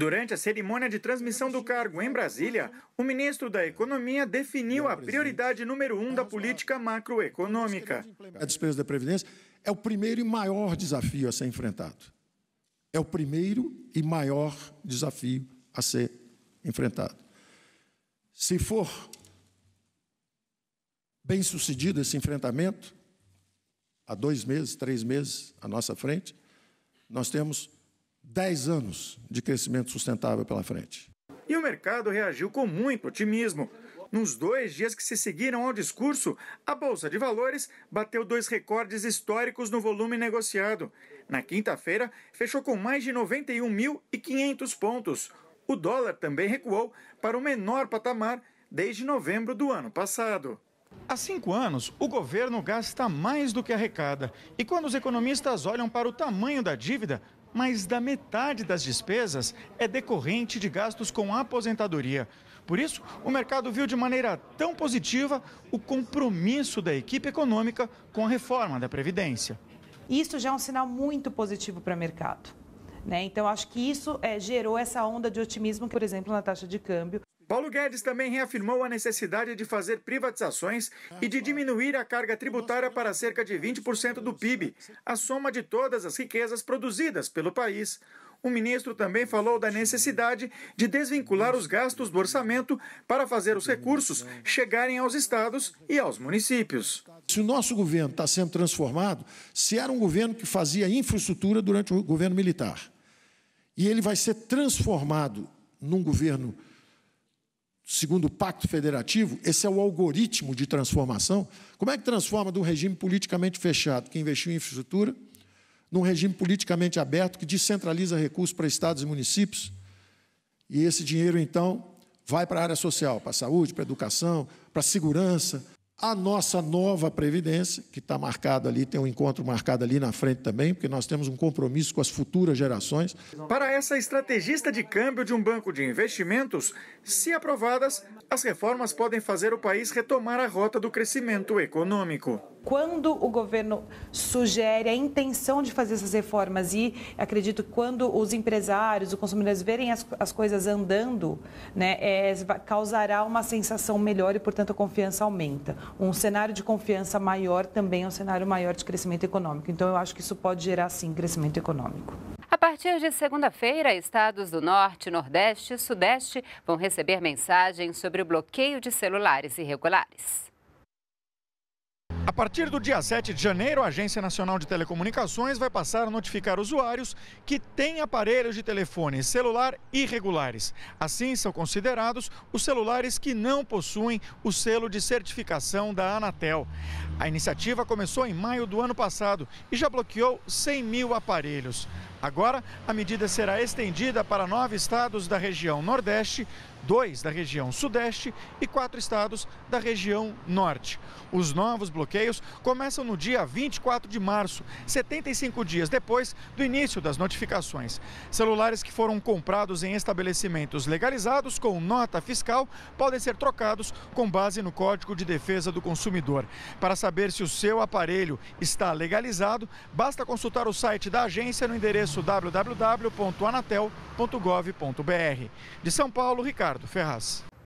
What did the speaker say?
Durante a cerimônia de transmissão do cargo em Brasília, o ministro da Economia definiu a prioridade número um da política macroeconômica. A despesa da Previdência é o primeiro e maior desafio a ser enfrentado. É o primeiro e maior desafio a ser enfrentado. Se for bem sucedido esse enfrentamento, há dois meses, três meses à nossa frente, nós temos 10 anos de crescimento sustentável pela frente. E o mercado reagiu com muito otimismo. Nos dois dias que se seguiram ao discurso, a Bolsa de Valores bateu dois recordes históricos no volume negociado. Na quinta-feira, fechou com mais de 91.500 pontos. O dólar também recuou para o menor patamar desde novembro do ano passado. Há cinco anos, o governo gasta mais do que arrecada. E quando os economistas olham para o tamanho da dívida, mas da metade das despesas é decorrente de gastos com aposentadoria. Por isso, o mercado viu de maneira tão positiva o compromisso da equipe econômica com a reforma da Previdência. Isso já é um sinal muito positivo para o mercado. Né? Então, acho que isso é, gerou essa onda de otimismo, por exemplo, na taxa de câmbio. Paulo Guedes também reafirmou a necessidade de fazer privatizações e de diminuir a carga tributária para cerca de 20% do PIB, a soma de todas as riquezas produzidas pelo país. O ministro também falou da necessidade de desvincular os gastos do orçamento para fazer os recursos chegarem aos estados e aos municípios. Se o nosso governo está sendo transformado, se era um governo que fazia infraestrutura durante o governo militar, e ele vai ser transformado num governo segundo o Pacto Federativo, esse é o algoritmo de transformação. Como é que transforma de um regime politicamente fechado, que investiu em infraestrutura, num regime politicamente aberto, que descentraliza recursos para estados e municípios? E esse dinheiro, então, vai para a área social, para a saúde, para a educação, para a segurança, a nossa nova Previdência, que está marcada ali, tem um encontro marcado ali na frente também, porque nós temos um compromisso com as futuras gerações. Para essa estrategista de câmbio de um banco de investimentos, se aprovadas, as reformas podem fazer o país retomar a rota do crescimento econômico quando o governo sugere a intenção de fazer essas reformas e acredito que quando os empresários, os consumidores verem as, as coisas andando, né, é, causará uma sensação melhor e, portanto, a confiança aumenta. Um cenário de confiança maior também é um cenário maior de crescimento econômico. Então, eu acho que isso pode gerar, sim, crescimento econômico. A partir de segunda-feira, estados do Norte, Nordeste e Sudeste vão receber mensagens sobre o bloqueio de celulares irregulares. A partir do dia 7 de janeiro, a Agência Nacional de Telecomunicações vai passar a notificar usuários que têm aparelhos de telefone celular irregulares. Assim, são considerados os celulares que não possuem o selo de certificação da Anatel. A iniciativa começou em maio do ano passado e já bloqueou 100 mil aparelhos. Agora, a medida será estendida para nove estados da região Nordeste, dois da região Sudeste e quatro estados da região Norte. Os novos bloqueios começam no dia 24 de março, 75 dias depois do início das notificações. Celulares que foram comprados em estabelecimentos legalizados com nota fiscal podem ser trocados com base no Código de Defesa do Consumidor. Para saber se o seu aparelho está legalizado, basta consultar o site da agência no endereço endereço www.anatel.gov.br. De São Paulo, Ricardo Ferraz.